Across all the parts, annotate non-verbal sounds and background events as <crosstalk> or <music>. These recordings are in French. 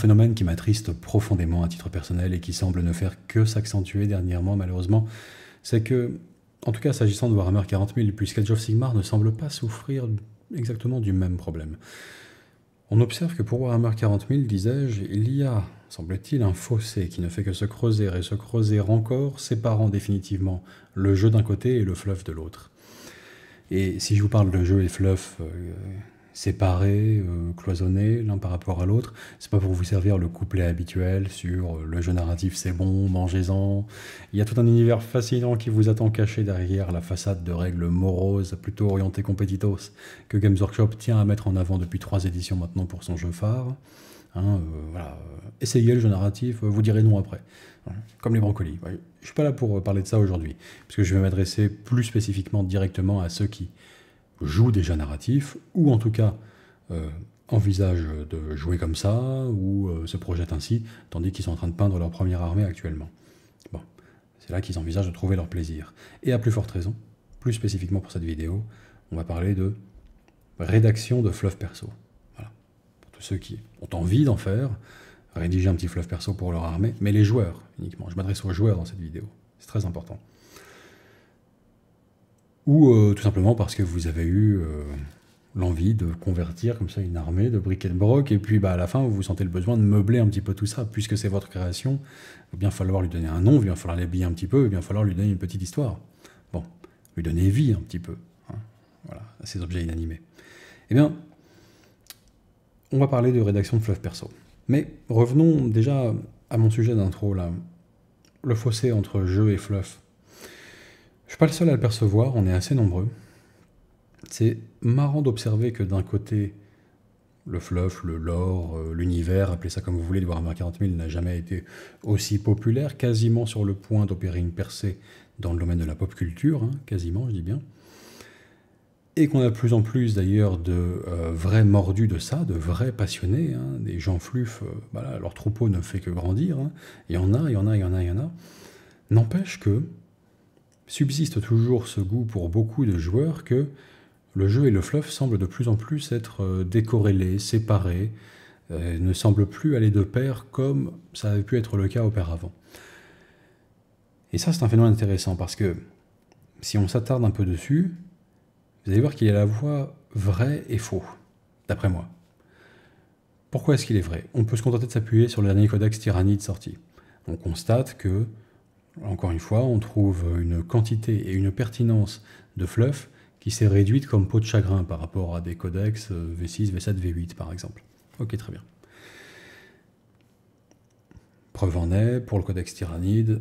phénomène qui m'attriste profondément à titre personnel et qui semble ne faire que s'accentuer dernièrement malheureusement, c'est que, en tout cas s'agissant de Warhammer 40 000, puisque of Sigmar ne semble pas souffrir exactement du même problème. On observe que pour Warhammer 40 000, disais-je, il y a, semble-t-il, un fossé qui ne fait que se creuser et se creuser encore, séparant définitivement le jeu d'un côté et le fluff de l'autre. Et si je vous parle de jeu et fluff, euh, séparés, euh, cloisonnés l'un par rapport à l'autre. C'est pas pour vous servir le couplet habituel sur euh, le jeu narratif c'est bon, mangez-en. Il y a tout un univers fascinant qui vous attend caché derrière la façade de règles moroses, plutôt orientées competitos, que Games Workshop tient à mettre en avant depuis trois éditions maintenant pour son jeu phare. Hein, euh, Essayez le jeu narratif, vous direz non après. Comme les brocolis. Je Je suis pas là pour parler de ça aujourd'hui, puisque je vais m'adresser plus spécifiquement directement à ceux qui joue déjà narratif, ou en tout cas envisagent euh, envisage de jouer comme ça, ou euh, se projettent ainsi, tandis qu'ils sont en train de peindre leur première armée actuellement. Bon, c'est là qu'ils envisagent de trouver leur plaisir. Et à plus forte raison, plus spécifiquement pour cette vidéo, on va parler de rédaction de fleuve perso. Voilà. Pour tous ceux qui ont envie d'en faire, rédiger un petit fleuve perso pour leur armée, mais les joueurs uniquement. Je m'adresse aux joueurs dans cette vidéo. C'est très important ou euh, tout simplement parce que vous avez eu euh, l'envie de convertir comme ça une armée de brick and broc, et puis bah, à la fin vous, vous sentez le besoin de meubler un petit peu tout ça, puisque c'est votre création, il va bien falloir lui donner un nom, il va bien falloir l'habiller un petit peu, il va bien falloir lui donner une petite histoire. Bon, lui donner vie un petit peu, hein. voilà, à ces objets inanimés. Eh bien, on va parler de rédaction de fluff perso. Mais revenons déjà à mon sujet d'intro là, le fossé entre jeu et fluff je ne suis pas le seul à le percevoir, on est assez nombreux. C'est marrant d'observer que d'un côté, le fluff, le lore, euh, l'univers, appelez ça comme vous voulez, de Warhammer 40 000 n'a jamais été aussi populaire, quasiment sur le point d'opérer une percée dans le domaine de la pop culture, hein, quasiment, je dis bien. Et qu'on a de plus en plus d'ailleurs de euh, vrais mordus de ça, de vrais passionnés, hein. des gens fluff, euh, bah leur troupeau ne fait que grandir, hein. il y en a, il y en a, il y en a, il y en a. N'empêche que subsiste toujours ce goût pour beaucoup de joueurs que le jeu et le fluff semblent de plus en plus être euh, décorrélés, séparés, euh, ne semblent plus aller de pair comme ça avait pu être le cas auparavant. Et ça, c'est un phénomène intéressant parce que si on s'attarde un peu dessus, vous allez voir qu'il y a la voix vraie et faux, d'après moi. Pourquoi est-ce qu'il est vrai On peut se contenter de s'appuyer sur le dernier codex Tyranny de sortie. On constate que encore une fois, on trouve une quantité et une pertinence de fluff qui s'est réduite comme peau de chagrin par rapport à des codex V6, V7, V8 par exemple. Ok, très bien. Preuve en est, pour le codex tyrannide,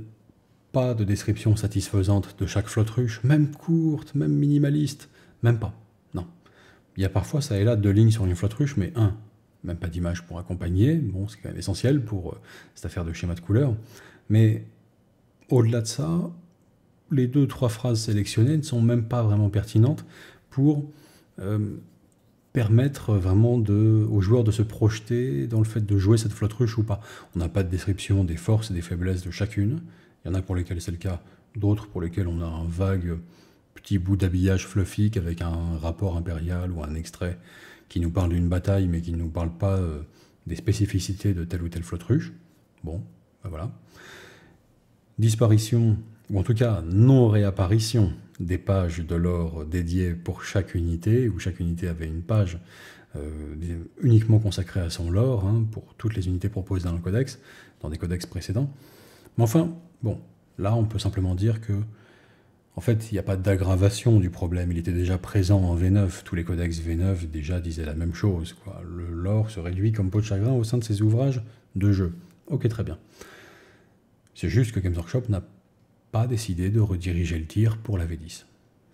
pas de description satisfaisante de chaque ruche, même courte, même minimaliste, même pas. Non. Il y a parfois ça et là deux lignes sur une ruche, mais un, même pas d'image pour accompagner, bon, c'est quand même essentiel pour euh, cette affaire de schéma de couleur, mais au-delà de ça, les deux trois phrases sélectionnées ne sont même pas vraiment pertinentes pour euh, permettre vraiment de, aux joueurs de se projeter dans le fait de jouer cette flotte ou pas. On n'a pas de description des forces et des faiblesses de chacune. Il y en a pour lesquelles c'est le cas, d'autres pour lesquelles on a un vague petit bout d'habillage fluffy avec un rapport impérial ou un extrait qui nous parle d'une bataille mais qui ne nous parle pas euh, des spécificités de telle ou telle flotte Bon, ben voilà. Disparition, ou en tout cas non-réapparition, des pages de lore dédiées pour chaque unité, où chaque unité avait une page euh, uniquement consacrée à son lore, hein, pour toutes les unités proposées dans le codex, dans des codex précédents. Mais enfin, bon, là on peut simplement dire que en fait, il n'y a pas d'aggravation du problème. Il était déjà présent en V9. Tous les codex V9 déjà disaient la même chose. Le lore se réduit comme peau de chagrin au sein de ces ouvrages de jeu. Ok, très bien. C'est juste que Games Workshop n'a pas décidé de rediriger le tir pour la V10.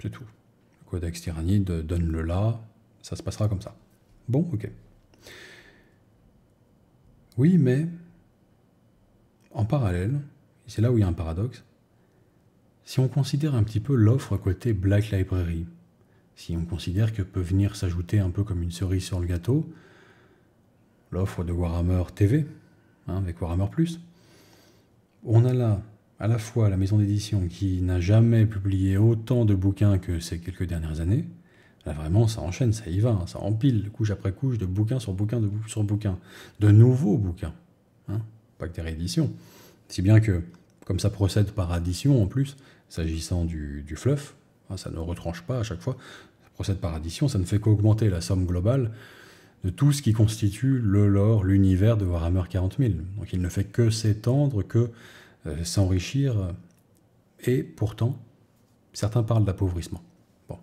C'est tout. Le codex tyrannide, donne-le là, ça se passera comme ça. Bon, ok. Oui, mais en parallèle, c'est là où il y a un paradoxe, si on considère un petit peu l'offre côté Black Library, si on considère que peut venir s'ajouter un peu comme une cerise sur le gâteau, l'offre de Warhammer TV, hein, avec Warhammer ⁇ on a là à la fois la maison d'édition qui n'a jamais publié autant de bouquins que ces quelques dernières années. Là, vraiment, ça enchaîne, ça y va, hein, ça empile couche après couche de bouquins sur bouquins de sur bouquins, de nouveaux bouquins, hein, pas que des rééditions. Si bien que, comme ça procède par addition en plus, s'agissant du, du, fluff, hein, ça ne retranche pas à chaque fois, ça procède par addition, ça ne fait qu'augmenter la somme globale de tout ce qui constitue le lore, l'univers de Warhammer 40 000. Donc il ne fait que s'étendre, que euh, s'enrichir, euh, et pourtant, certains parlent d'appauvrissement. Bon.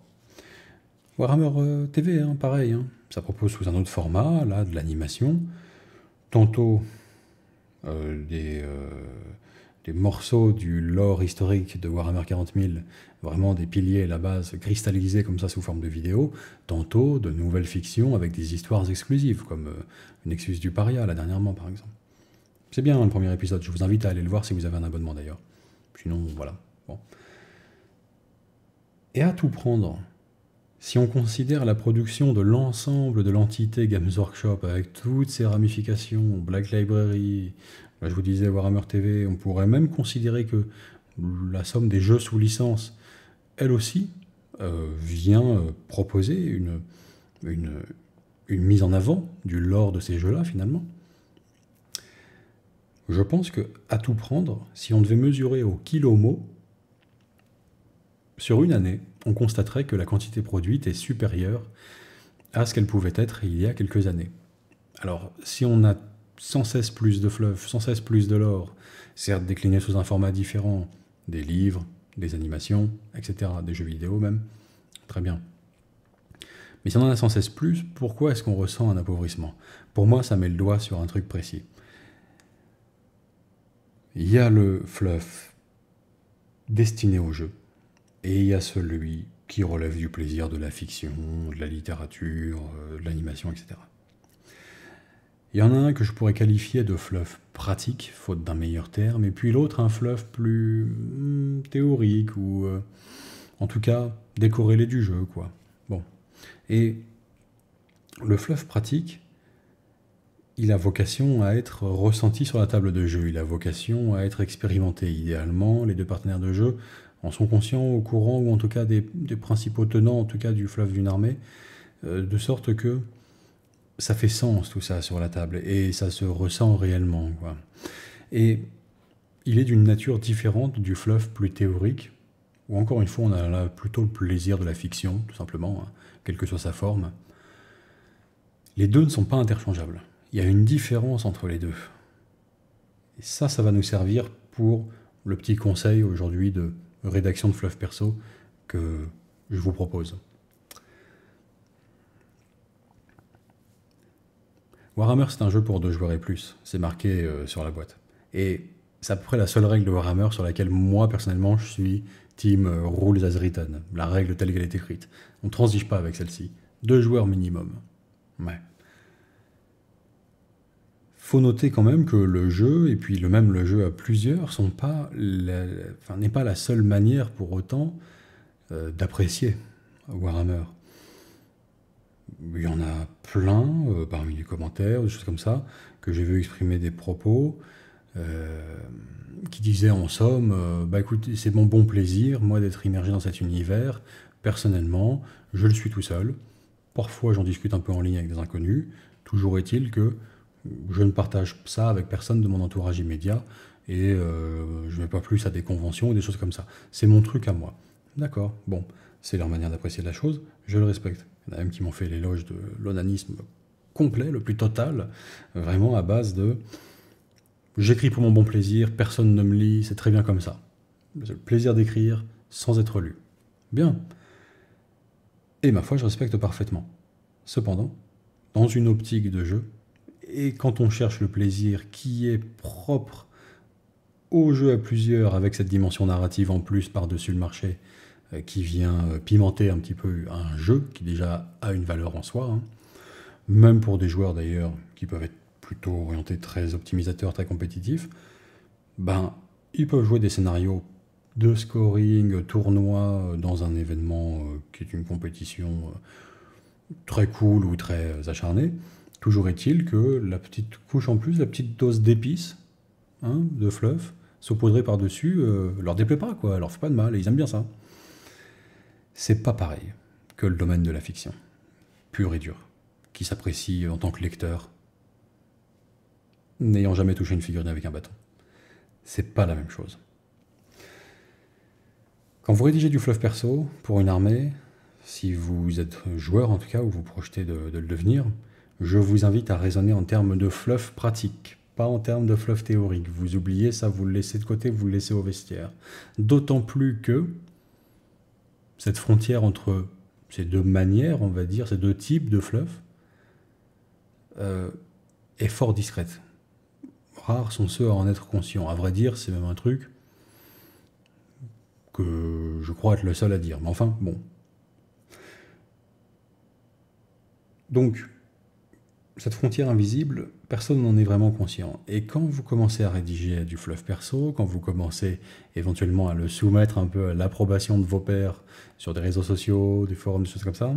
Warhammer euh, TV, hein, pareil, hein. ça propose sous un autre format, là, de l'animation, tantôt des, des morceaux du lore historique de Warhammer 40 000 vraiment des piliers à la base cristallisés comme ça sous forme de vidéos, tantôt de nouvelles fictions avec des histoires exclusives, comme une euh, excuse du Paria, là dernièrement par exemple. C'est bien hein, le premier épisode, je vous invite à aller le voir si vous avez un abonnement d'ailleurs. Sinon, voilà. Bon. Et à tout prendre, si on considère la production de l'ensemble de l'entité Games Workshop avec toutes ses ramifications, Black Library, là je vous disais Warhammer TV, on pourrait même considérer que la somme des jeux sous licence elle aussi, euh, vient euh, proposer une, mise en avant du lore de ces jeux-là, finalement. Je pense que, à tout prendre, si on devait mesurer au kilo mot, sur une année, on constaterait que la quantité produite est supérieure à ce qu'elle pouvait être il y a quelques années. Alors, si on a sans cesse plus de fleuves, sans cesse plus de l'or, certes décliné sous un format différent, des livres, des animations, etc., des jeux vidéo même. Très bien. Mais si on en a sans cesse plus, pourquoi est-ce qu'on ressent un appauvrissement Pour moi, ça met le doigt sur un truc précis. Il y a le fluff destiné au jeu, et il y a celui qui relève du plaisir de la fiction, de la littérature, euh, de l'animation, etc. Il y en a un que je pourrais qualifier de fleuve pratique, faute d'un meilleur terme, et puis l'autre un fleuve plus hmm, théorique, ou euh, en tout cas décorrélé du jeu, quoi. Bon. Et le fleuve pratique, il a vocation à être ressenti sur la table de jeu, il a vocation à être expérimenté. Idéalement, les deux partenaires de jeu en sont conscients, au courant, ou en tout cas des, principaux tenants, en tout cas du fleuve d'une armée, euh, de sorte que ça fait sens tout ça sur la table et ça se ressent réellement. Et il est d'une nature différente du fluff plus théorique, où encore une fois on a plutôt le plaisir de la fiction, tout simplement, hein, quelle que soit sa forme. Les deux ne sont pas interchangeables. Il y a une différence entre les deux. Et ça, ça va nous servir pour le petit conseil aujourd'hui de rédaction de fluff perso que je vous propose. Warhammer, c'est un jeu pour deux joueurs et plus. C'est marqué euh, sur la boîte. Et c'est à peu près la seule règle de Warhammer sur laquelle moi, personnellement, je suis team euh, rules as written. La règle telle qu'elle est écrite. On ne transige pas avec celle-ci. Deux joueurs minimum. Ouais. Faut noter quand même que le jeu, et puis le même le jeu à plusieurs, sont pas enfin, n'est pas la seule manière pour autant euh, d'apprécier Warhammer il y en a plein euh, parmi les commentaires, des choses comme ça, que j'ai vu exprimer des propos euh, qui disaient en somme euh, Bah écoute, c'est mon bon plaisir, moi, d'être immergé dans cet univers. Personnellement, je le suis tout seul. Parfois, j'en discute un peu en ligne avec des inconnus. Toujours est-il que je ne partage ça avec personne de mon entourage immédiat et je ne vais pas plus à des conventions ou des choses comme ça. C'est mon truc à moi. D'accord, bon, c'est leur manière d'apprécier la chose, je le respecte. Il y en a même qui m'ont fait l'éloge de l'onanisme complet, le plus total, vraiment à base de j'écris pour mon bon plaisir, personne ne me lit, c'est très bien comme ça. le plaisir d'écrire sans être lu. Bien. Et ma foi, je respecte parfaitement. Cependant, dans une optique de jeu, et quand on cherche le plaisir qui est propre au jeu à plusieurs avec cette dimension narrative en plus par-dessus le marché, euh, qui vient euh, pimenter un petit peu un jeu qui déjà a une valeur en soi. Hein. Même pour des joueurs d'ailleurs qui peuvent être plutôt orientés très optimisateurs, très compétitifs, ben, ils peuvent jouer des scénarios de scoring, euh, tournoi dans un événement qui est une compétition très cool ou très acharnée. Toujours est-il que la petite couche en plus, la petite dose d'épices, hein, de fluff, saupoudrée par-dessus, ne leur déplaît pas, quoi, leur fait pas de mal, et ils aiment bien ça c'est pas pareil que le domaine de la fiction, pur et dur, qui s'apprécie en tant que lecteur, n'ayant jamais touché une figurine avec un bâton. C'est pas la même chose. Quand vous rédigez du fluff perso pour une armée, si vous êtes joueur en tout cas, ou vous projetez de, le devenir, je vous invite à raisonner en termes de fluff pratique, pas en termes de fluff théorique. Vous oubliez ça, vous le laissez de côté, vous le laissez au vestiaire. D'autant plus que, cette frontière entre ces deux manières, on va dire, ces deux types de fluff, euh, est fort discrète. Rares sont ceux à en être conscients. À vrai dire, c'est même un truc que je crois être le seul à dire. Mais enfin, bon. Donc, cette frontière invisible, personne n'en est vraiment conscient. Et quand vous commencez à rédiger du fleuve perso, quand vous commencez éventuellement à le soumettre un peu à l'approbation de vos pairs sur des réseaux sociaux, des forums, des choses comme ça,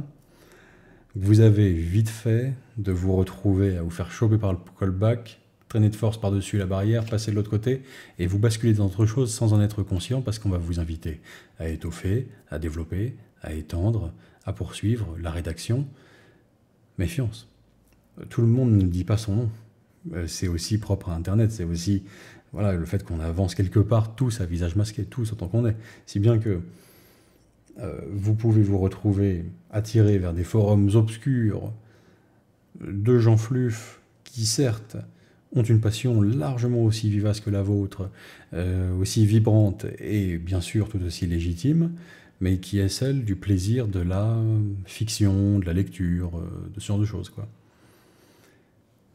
vous avez vite fait de vous retrouver à vous faire choper par le callback, traîner de force par-dessus la barrière, passer de l'autre côté, et vous basculer dans autre chose sans en être conscient parce qu'on va vous inviter à étoffer, à développer, à étendre, à poursuivre la rédaction. Méfiance tout le monde ne dit pas son nom. Euh, c'est aussi propre à Internet, c'est aussi voilà, le fait qu'on avance quelque part tous à visage masqué, tous autant qu'on est. Si bien que euh, vous pouvez vous retrouver attiré vers des forums obscurs de gens fluff qui certes ont une passion largement aussi vivace que la vôtre, euh, aussi vibrante et bien sûr tout aussi légitime, mais qui est celle du plaisir de la fiction, de la lecture, de ce genre de choses. Quoi.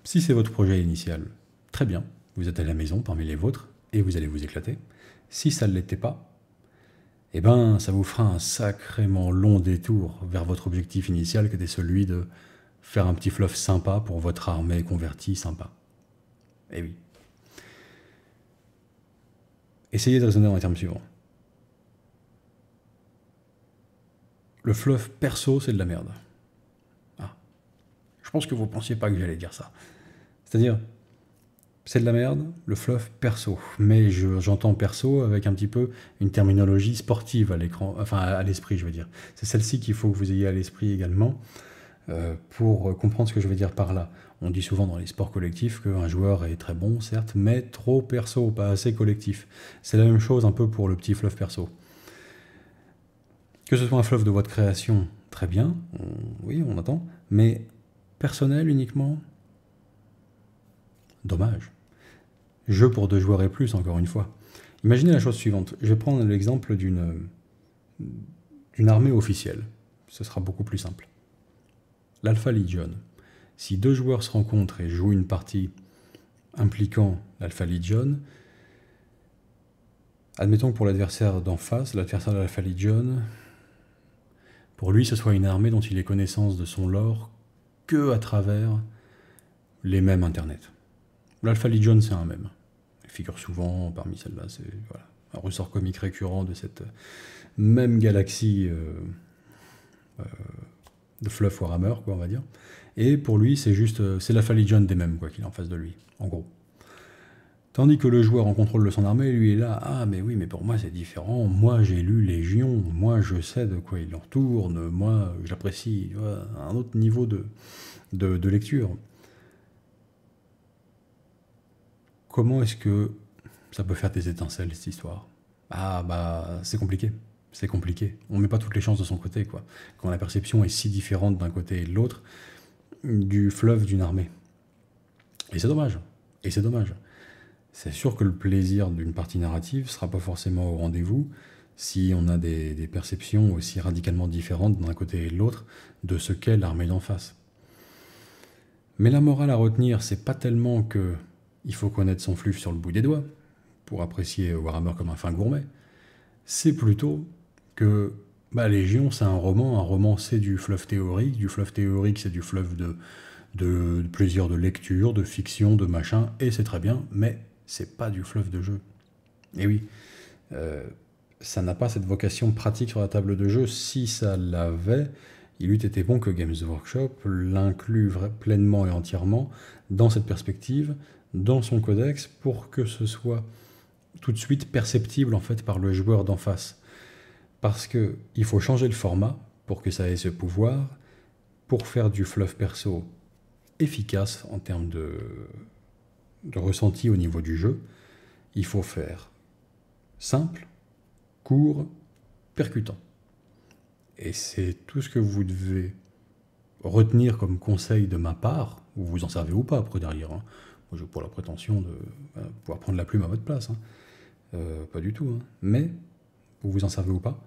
Si c'est votre projet initial, très bien, vous êtes à la maison parmi les vôtres et vous allez vous éclater. Si ça ne l'était pas, eh ben, ça vous fera un sacrément long détour vers votre objectif initial qui était celui de faire un petit fleuve sympa pour votre armée convertie sympa. Eh oui. Essayez de raisonner en termes suivants. Le fleuve perso, c'est de la merde. Je pense que vous ne pensiez pas que j'allais dire ça. C'est-à-dire, c'est de la merde, le fluff perso. Mais j'entends perso avec un petit peu une terminologie sportive à l'écran, enfin à l'esprit, je veux dire. C'est celle-ci qu'il faut que vous ayez à l'esprit également euh, pour comprendre ce que je veux dire par là. On dit souvent dans les sports collectifs qu'un joueur est très bon, certes, mais trop perso, pas assez collectif. C'est la même chose un peu pour le petit fluff perso. Que ce soit un fluff de votre création, très bien, oui, on attend, mais personnel uniquement Dommage. Jeu pour deux joueurs et plus, encore une fois. Imaginez la chose suivante. Je vais prendre l'exemple d'une armée officielle. Ce sera beaucoup plus simple. L'Alpha Legion. Si deux joueurs se rencontrent et jouent une partie impliquant l'Alpha Legion, admettons que pour l'adversaire d'en face, l'adversaire de l'Alpha Legion, pour lui ce soit une armée dont il est connaissance de son lore à travers les mêmes Internet. L'Alpha John, c'est un même. Il figure souvent parmi celles-là. C'est un ressort comique récurrent de cette même galaxie euh, euh, de fluff Warhammer, quoi, on va dire. Et pour lui, c'est juste, euh, c'est l'Alpha John des mêmes, quoi, qu'il est en face de lui, en gros. Tandis que le joueur en contrôle de son armée, lui, est là, ah mais oui, mais pour moi c'est différent, moi j'ai lu Légion, moi je sais de quoi il en tourne, moi j'apprécie un autre niveau de, de, lecture. Comment est-ce que ça peut faire des étincelles cette histoire Ah bah c'est compliqué, c'est compliqué. On met pas toutes les chances de son côté, quoi. Quand la perception est si différente d'un côté et de l'autre, du fleuve d'une armée. Et c'est dommage, et c'est dommage c'est sûr que le plaisir d'une partie narrative sera pas forcément au rendez-vous si on a des, perceptions aussi radicalement différentes d'un côté et de l'autre de ce qu'est l'armée d'en face. Mais la morale à retenir, c'est pas tellement que il faut connaître son flux sur le bout des doigts pour apprécier Warhammer comme un fin gourmet, c'est plutôt que bah, Légion, c'est un roman, un roman c'est du fleuve théorique, du fleuve théorique c'est du fleuve de, de, de plaisir de lecture, de fiction, de machin, et c'est très bien, mais c'est pas du fluff de jeu. Et oui, euh, ça n'a pas cette vocation pratique sur la table de jeu. Si ça l'avait, il eût été bon que Games Workshop l'inclue pleinement et entièrement dans cette perspective, dans son codex, pour que ce soit tout de suite perceptible en fait par le joueur d'en face. Parce que il faut changer le format pour que ça ait ce pouvoir, pour faire du fluff perso efficace en termes de de ressenti au niveau du jeu, il faut faire simple, court, percutant. Et c'est tout ce que vous devez retenir comme conseil de ma part, Vous vous en servez ou pas après derrière. Hein. Moi, je pour la prétention de euh, pouvoir prendre la plume à votre place. Hein. Euh, pas du tout. Hein. Mais, vous vous en servez ou pas,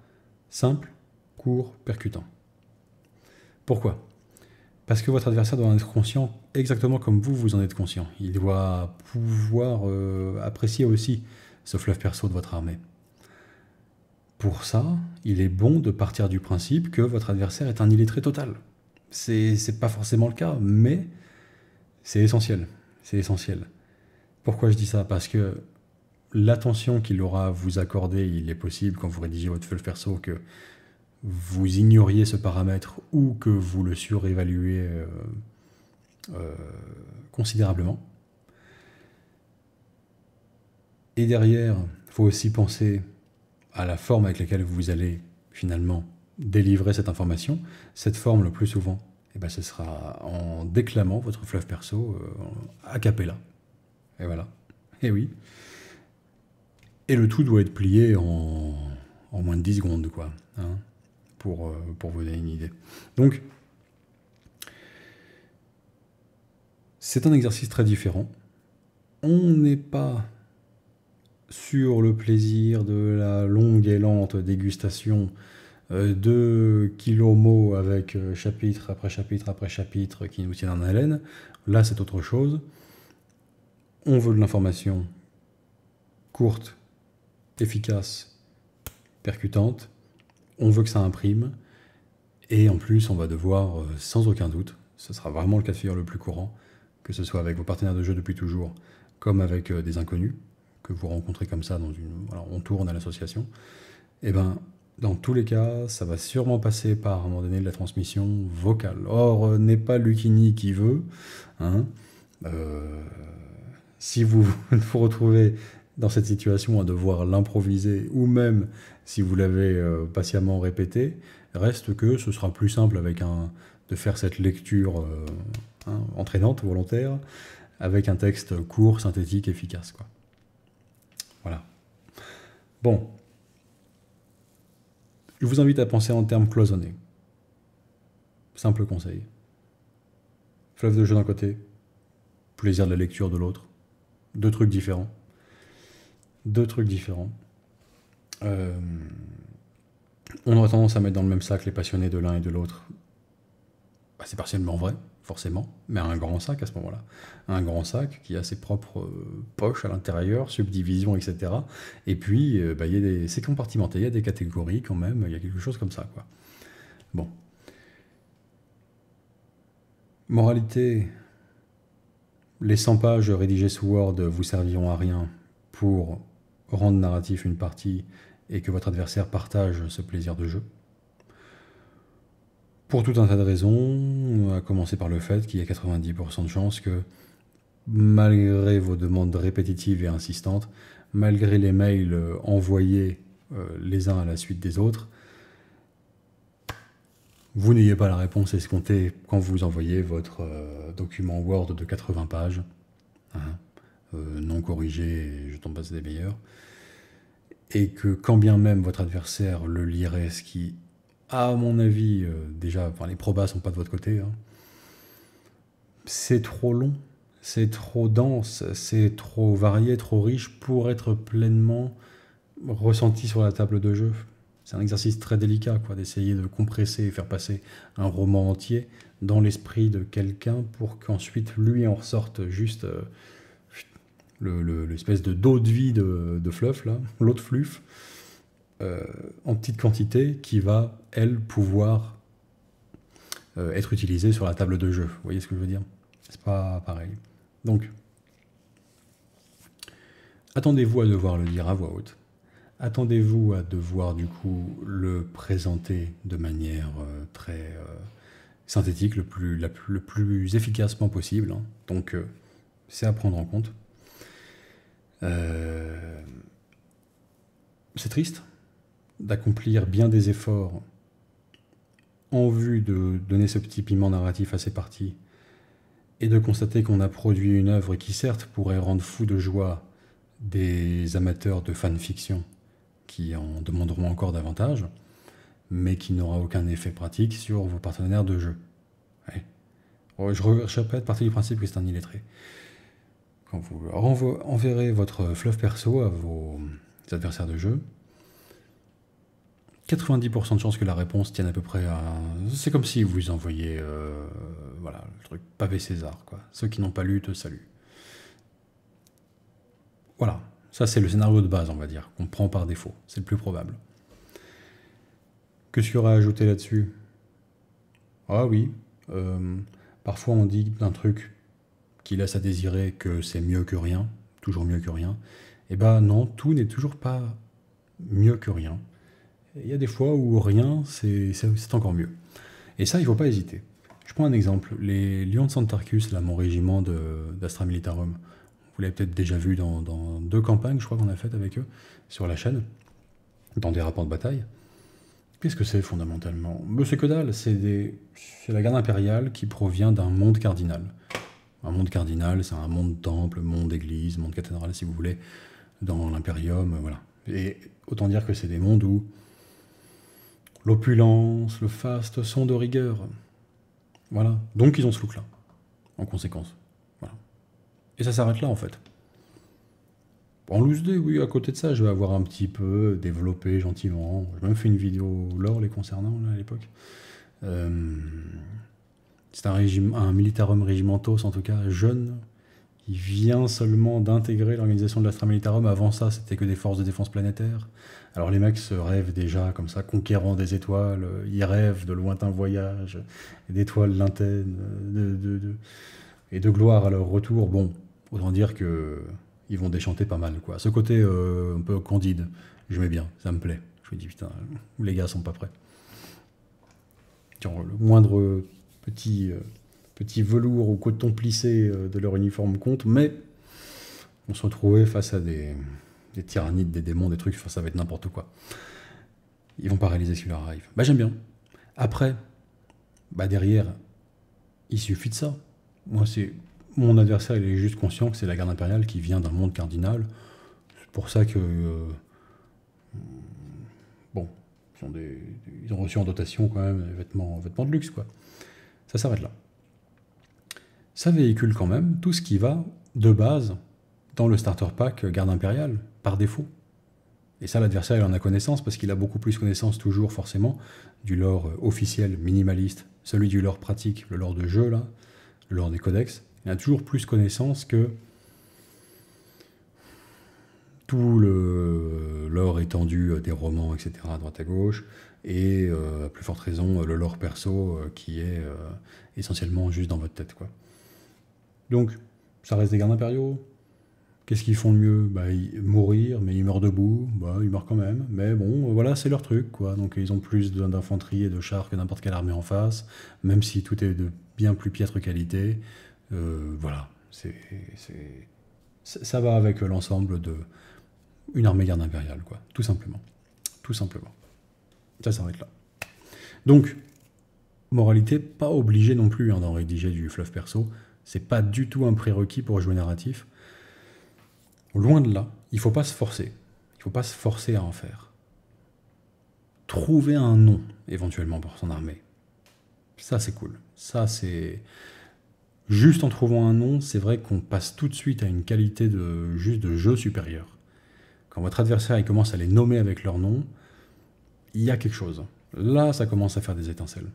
simple, court, percutant. Pourquoi parce que votre adversaire doit en être conscient exactement comme vous, vous en êtes conscient. Il doit pouvoir euh, apprécier aussi ce fleuve perso de votre armée. Pour ça, il est bon de partir du principe que votre adversaire est un illettré total. C'est pas forcément le cas, mais c'est essentiel. C'est essentiel. Pourquoi je dis ça Parce que l'attention qu'il aura à vous accorder, il est possible quand vous rédigez votre fleuve perso que vous ignoriez ce paramètre ou que vous le surévaluez euh, euh, considérablement. Et derrière, il faut aussi penser à la forme avec laquelle vous allez finalement délivrer cette information. Cette forme, le plus souvent, eh ben, ce sera en déclamant votre fleuve perso euh, a cappella. Et voilà. Et oui. Et le tout doit être plié en, moins de 10 secondes, quoi. Hein. Euh, pour, vous donner une idée. Donc, c'est un exercice très différent. On n'est pas sur le plaisir de la longue et lente dégustation euh, de kilos mots avec euh, chapitre après chapitre après chapitre qui nous tiennent en haleine. Là, c'est autre chose. On veut de l'information courte, efficace, percutante, on veut que ça imprime, et en plus, on va devoir, euh, sans aucun doute, ce sera vraiment le cas de figure le plus courant, que ce soit avec vos partenaires de jeu depuis toujours, comme avec euh, des inconnus que vous rencontrez comme ça dans une, on tourne à l'association. Et eh ben, dans tous les cas, ça va sûrement passer par un moment donné de la transmission vocale. Or, euh, n'est pas Lucini qui veut. Hein. si vous <laughs> vous retrouvez dans cette situation à devoir l'improviser, ou même si vous l'avez euh, patiemment répété, reste que ce sera plus simple avec un, de faire cette lecture euh, hein, entraînante, volontaire, avec un texte court, synthétique, efficace. Voilà. Bon. Je vous invite à penser en termes cloisonnés. Simple conseil. Fleuve de jeu d'un côté, plaisir de la lecture de l'autre. Deux trucs différents deux trucs différents. Euh, on aurait tendance à mettre dans le même sac les passionnés de l'un et de l'autre. Bah, c'est partiellement vrai, forcément, mais un grand sac à ce moment-là. Un grand sac qui a ses propres euh, poches à l'intérieur, subdivisions, etc. Et puis, euh, bah, des... c'est compartimenté, il y a des catégories quand même, il y a quelque chose comme ça. Quoi. Bon. Moralité, les 100 pages rédigées sous Word vous serviront à rien pour rendre narratif une partie et que votre adversaire partage ce plaisir de jeu. Pour tout un tas de raisons, à commencer par le fait qu'il y a 90% de chances que, malgré vos demandes répétitives et insistantes, malgré les mails euh, envoyés euh, les uns à la suite des autres, vous n'ayez pas la réponse escomptée quand vous envoyez votre euh, document Word de 80 pages. Hein. Euh, non corrigé je tombe pas des meilleurs. Et que quand bien même votre adversaire, le lirait, ce qui, à mon avis, euh, déjà, enfin, les probas sont pas de votre côté, hein. c'est trop long, c'est trop dense, c'est trop varié, trop riche pour être pleinement ressenti sur la table de jeu. C'est un exercice très délicat, quoi, d'essayer de compresser et faire passer un roman entier dans l'esprit de quelqu'un pour qu'ensuite lui en ressorte juste. Euh, l'espèce de d'eau de vie de, fluff, l'eau de fluff, <laughs> euh, en petite quantité, qui va, elle, pouvoir euh, être utilisée sur la table de jeu. Vous voyez ce que je veux dire C'est pas pareil. Donc, attendez-vous à devoir le dire à voix haute. Attendez-vous à devoir, du coup, le présenter de manière euh, très synthétique, le plus, le plus efficacement possible. Hein. Donc, c'est à prendre en compte. Euh, c'est triste d'accomplir bien des efforts en vue de donner ce petit piment narratif à ces parties et de constater qu'on a produit une œuvre qui certes pourrait rendre fou de joie des amateurs de fanfiction qui en demanderont encore davantage, mais qui n'aura aucun effet pratique sur vos partenaires de jeu. Ouais. Oh, je, répète, partie du principe que c'est un illettré quand vous enverrez votre fleuve perso à vos adversaires de jeu, 90% de chances que la réponse tienne à peu près à... C'est comme si vous envoyez, euh, voilà, le truc pavé César, quoi. Ceux qui n'ont pas lu te saluent. Voilà, ça c'est le scénario de base, on va dire, qu'on prend par défaut. C'est le plus probable. Que aura à ajouté là-dessus Ah oui, euh, parfois on dit d'un truc qui laisse à désirer que c'est mieux que rien, toujours mieux que rien, eh ben non, tout n'est toujours pas mieux que rien. Il y a des fois où rien, c'est encore mieux. Et ça, il ne faut pas hésiter. Je prends un exemple. Les Lions de Santarcus, là, mon régiment d'Astra Militarum, vous l'avez peut-être déjà vu dans, deux campagnes, je crois qu'on a fait avec eux, sur la chaîne, dans des rapports de bataille. Qu'est-ce que c'est fondamentalement C'est que dalle, c'est la garde impériale qui provient d'un monde cardinal un monde cardinal, c'est un monde temple, monde église, monde cathédrale, si vous voulez, dans l'impérium, euh, voilà. Et autant dire que c'est des mondes où l'opulence, le faste sont de rigueur. Voilà. Donc ils ont ce look-là, en conséquence. Voilà. Et ça s'arrête là, en fait. En loose oui, à côté de ça, je vais avoir un petit peu développé gentiment. J'ai même fait une vidéo lore les concernant, là, à l'époque. Euh, c'est un, militarum regimentos, en tout cas jeune, qui vient seulement d'intégrer l'organisation de l'Astra Militarum. Avant ça, c'était que des forces de défense planétaire. Alors les mecs se rêvent déjà comme ça, conquérant des étoiles, ils rêvent de lointains voyages, d'étoiles lointaines, de, de, et de gloire à leur retour. Bon, autant dire que ils vont déchanter pas mal. quoi. Ce côté euh, un peu candide, je mets bien, ça me plaît. Je me dis, putain, les gars sont pas prêts. le moindre euh, petit, velours ou coton plissé euh, de leur uniforme compte, mais on se retrouvait face à des, des tyrannides, des démons, des trucs, enfin, ça va être n'importe quoi. Ils vont pas réaliser ce qui leur arrive. Bah j'aime bien. Après, bah derrière, il suffit de ça. Moi, c'est mon adversaire, il est juste conscient que c'est la garde impériale qui vient d'un monde cardinal. C'est pour ça que. Euh, bon, ils ont, reçu en dotation quand même des vêtements, vêtements de luxe, quoi. Ça s'arrête là. Ça véhicule quand même tout ce qui va de base dans le starter pack garde impériale, par défaut. Et ça, l'adversaire, il en a connaissance parce qu'il a beaucoup plus connaissance, toujours forcément, du lore euh, officiel minimaliste, celui du lore pratique, le lore de jeu, là, le lore des codex. Il a toujours plus connaissance que tout le lore étendu euh, des romans, etc., à droite à gauche, et euh, à plus forte raison euh, le lore perso qui est essentiellement juste dans votre tête. Quoi. Donc, ça reste des gardes impériaux. Qu'est-ce qu'ils font de mieux bah, Mourir, mais ils meurent debout, bah, ils meurent quand même. Mais bon, voilà, c'est leur truc. quoi. Donc ils ont plus d'infanterie et de chars que n'importe quelle armée en face, même si tout est de bien plus piètre qualité. voilà, c'est, ça va avec l'ensemble de, une armée garde impériale, quoi, tout simplement. Tout simplement. Ça s'arrête là. Donc, moralité, pas obligé non plus hein, d'en rédiger du fleuve perso. C'est pas du tout un prérequis pour jouer narratif. Loin de là, il faut pas se forcer. Il faut pas se forcer à en faire. Trouver un nom, éventuellement, pour son armée. Ça, c'est cool. Ça, c'est. Juste en trouvant un nom, c'est vrai qu'on passe tout de suite à une qualité de juste de jeu supérieur. Quand votre adversaire commence à les nommer avec leur nom, il y a quelque chose. Là, ça commence à faire des étincelles.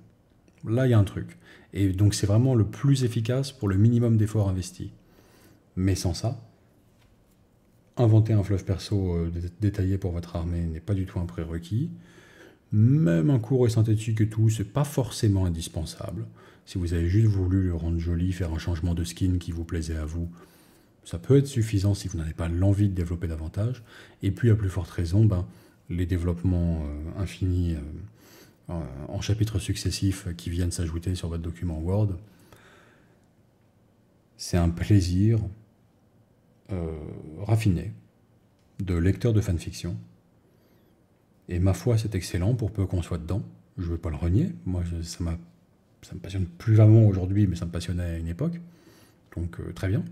Là, il y a un truc. Et donc, c'est vraiment le plus efficace pour le minimum d'efforts investis. Mais sans ça, inventer un fleuve perso euh, détaillé pour votre armée n'est pas du tout un prérequis. Même un cours synthétique et tout, c'est pas forcément indispensable. Si vous avez juste voulu le rendre joli, faire un changement de skin qui vous plaisait à vous, ça peut être suffisant si vous n'avez pas l'envie de développer davantage. Et puis, à plus forte raison, ben, les développements euh, infinis euh, en chapitres successifs qui viennent s'ajouter sur votre document Word, c'est un plaisir euh, raffiné de lecteur de fanfiction. Et ma foi, c'est excellent pour peu qu'on soit dedans. Je ne veux pas le renier. Moi, ça, ça me passionne plus vraiment aujourd'hui, mais ça me passionnait à une époque. Donc, très bien.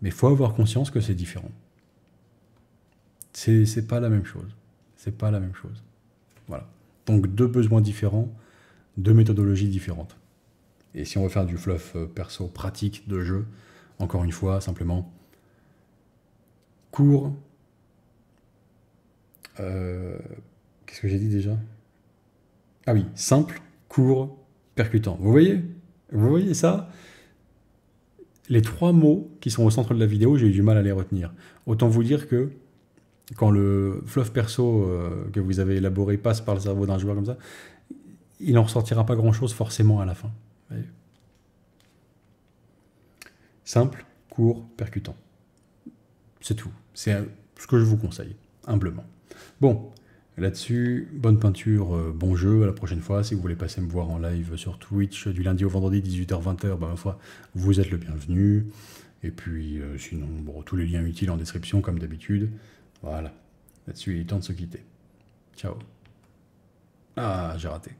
Mais il faut avoir conscience que c'est différent. C'est pas la même chose. C'est pas la même chose. Voilà. Donc deux besoins différents, deux méthodologies différentes. Et si on veut faire du fluff euh, perso pratique de jeu, encore une fois, simplement court. Euh, qu'est-ce que j'ai dit déjà Ah oui, simple, court, percutant. Vous voyez Vous voyez ça les trois mots qui sont au centre de la vidéo, j'ai eu du mal à les retenir. Autant vous dire que quand le fluff perso euh, que vous avez élaboré passe par le cerveau d'un joueur comme ça, il n'en ressortira pas grand-chose forcément à la fin. Simple, court, percutant. C'est tout. C'est euh, ce que je vous conseille, humblement. Bon, Là-dessus, bonne peinture, euh, bon jeu. À la prochaine fois, si vous voulez passer me voir en live sur Twitch du lundi au vendredi 18h-20h, ben, fois, vous êtes le bienvenu. Et puis, euh, sinon, tous les liens utiles en description, comme d'habitude. Voilà. Là-dessus, il est temps de se quitter. Ciao. Ah, j'ai raté.